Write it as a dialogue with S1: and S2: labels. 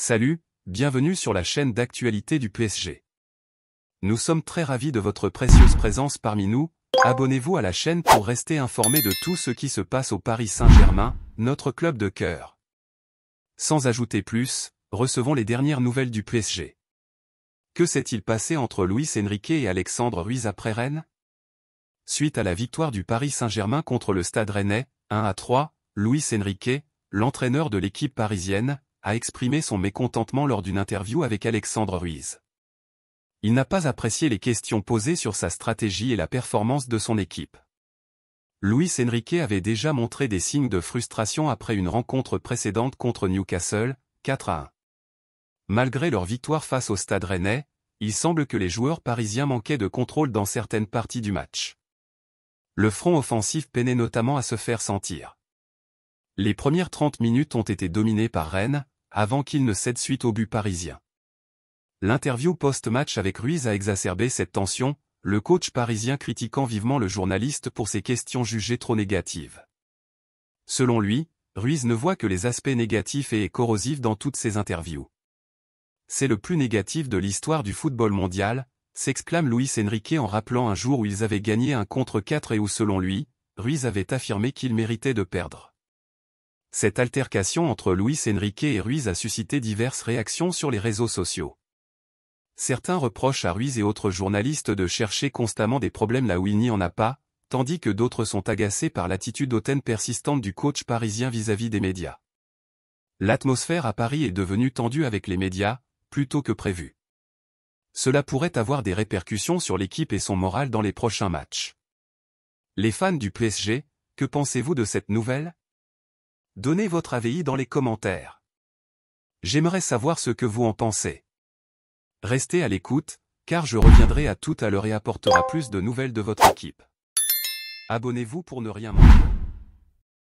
S1: Salut, bienvenue sur la chaîne d'actualité du PSG. Nous sommes très ravis de votre précieuse présence parmi nous, abonnez-vous à la chaîne pour rester informé de tout ce qui se passe au Paris Saint-Germain, notre club de cœur. Sans ajouter plus, recevons les dernières nouvelles du PSG. Que s'est-il passé entre Luis Enrique et Alexandre Ruiz après Rennes Suite à la victoire du Paris Saint-Germain contre le Stade Rennais, 1 à 3, Luis Enrique, l'entraîneur de l'équipe parisienne, a exprimé son mécontentement lors d'une interview avec Alexandre Ruiz. Il n'a pas apprécié les questions posées sur sa stratégie et la performance de son équipe. Luis Enrique avait déjà montré des signes de frustration après une rencontre précédente contre Newcastle, 4 à 1. Malgré leur victoire face au Stade Rennais, il semble que les joueurs parisiens manquaient de contrôle dans certaines parties du match. Le front offensif peinait notamment à se faire sentir. Les premières 30 minutes ont été dominées par Rennes, avant qu'il ne cède suite au but parisien. L'interview post-match avec Ruiz a exacerbé cette tension, le coach parisien critiquant vivement le journaliste pour ses questions jugées trop négatives. Selon lui, Ruiz ne voit que les aspects négatifs et corrosifs dans toutes ses interviews. C'est le plus négatif de l'histoire du football mondial, s'exclame Luis Enrique en rappelant un jour où ils avaient gagné un contre quatre et où selon lui, Ruiz avait affirmé qu'il méritait de perdre. Cette altercation entre Luis Enrique et Ruiz a suscité diverses réactions sur les réseaux sociaux. Certains reprochent à Ruiz et autres journalistes de chercher constamment des problèmes là où il n'y en a pas, tandis que d'autres sont agacés par l'attitude hautaine persistante du coach parisien vis-à-vis des médias. L'atmosphère à Paris est devenue tendue avec les médias, plutôt que prévu. Cela pourrait avoir des répercussions sur l'équipe et son moral dans les prochains matchs. Les fans du PSG, que pensez-vous de cette nouvelle Donnez votre avis dans les commentaires. J'aimerais savoir ce que vous en pensez. Restez à l'écoute, car je reviendrai à tout à l'heure et apportera plus de nouvelles de votre équipe. Abonnez-vous pour ne rien manquer.